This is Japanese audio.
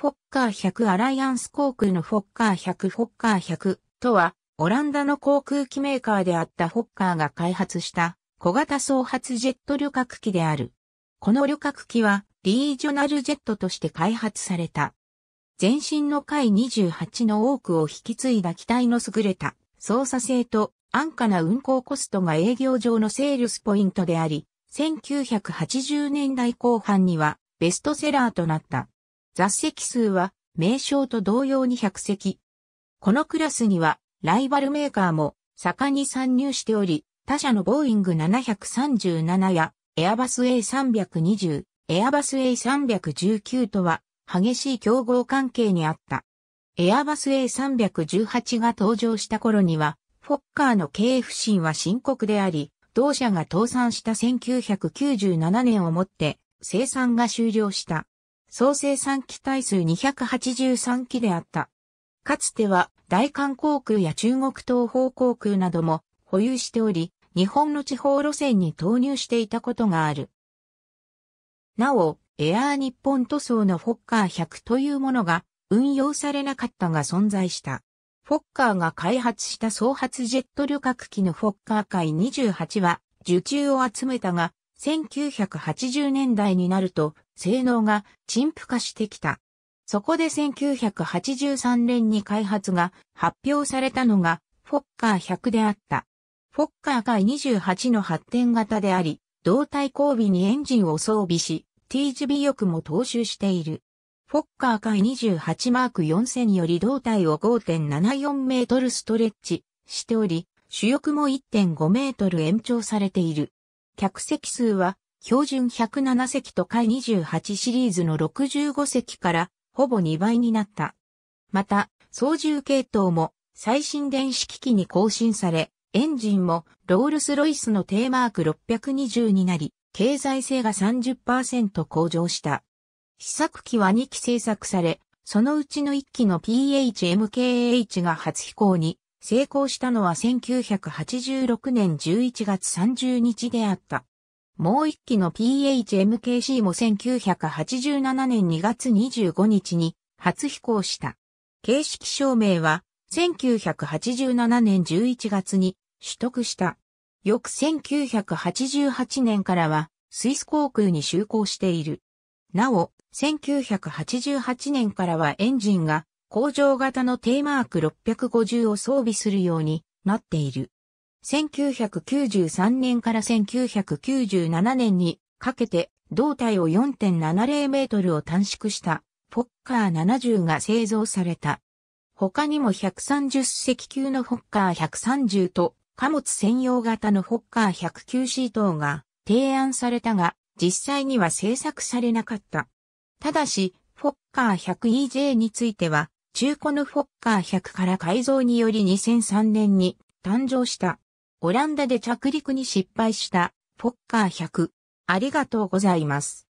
フォッカー100アライアンス航空のフォッカー100フォッカー100とは、オランダの航空機メーカーであったフォッカーが開発した小型総発ジェット旅客機である。この旅客機はリージョナルジェットとして開発された。前身の回28の多くを引き継いだ機体の優れた操作性と安価な運航コストが営業上のセールスポイントであり、1980年代後半にはベストセラーとなった。座席数は名称と同様に100席。このクラスにはライバルメーカーも盛んに参入しており、他社のボーイング737やエアバス A320、エアバス A319 とは激しい競合関係にあった。エアバス A318 が登場した頃には、フォッカーの経営不振は深刻であり、同社が倒産した1997年をもって生産が終了した。総生産機体数283機であった。かつては大韓航空や中国東方航空なども保有しており、日本の地方路線に投入していたことがある。なお、エアー日本塗装のフォッカー100というものが運用されなかったが存在した。フォッカーが開発した総発ジェット旅客機のフォッカー界28は受注を集めたが、1980年代になると性能が陳腐化してきた。そこで1983年に開発が発表されたのがフォッカー100であった。フォッカー界28の発展型であり、胴体後尾にエンジンを装備し、T 字尾翼も踏襲している。フォッカー界28マーク4000より胴体を5.74メートルストレッチしており、主翼も1.5メートル延長されている。客席数は標準107席と下位28シリーズの65席からほぼ2倍になった。また、操縦系統も最新電子機器に更新され、エンジンもロールスロイスのテーマーク620になり、経済性が30%向上した。試作機は2機製作され、そのうちの1機の PHMKH が初飛行に成功したのは1986年11月30日であった。もう一機の PHMKC も1987年2月25日に初飛行した。形式証明は1987年11月に取得した。翌1988年からはスイス航空に就航している。なお、1988年からはエンジンが工場型のテーマーク650を装備するようになっている。1993年から1997年にかけて胴体を4.70メートルを短縮したフォッカー70が製造された。他にも130隻級のフォッカー130と貨物専用型のフォッカー109シートが提案されたが実際には製作されなかった。ただし、フォッカー 100EJ については中古のフォッカー100から改造により2003年に誕生した。オランダで着陸に失敗した、ポッカー100。ありがとうございます。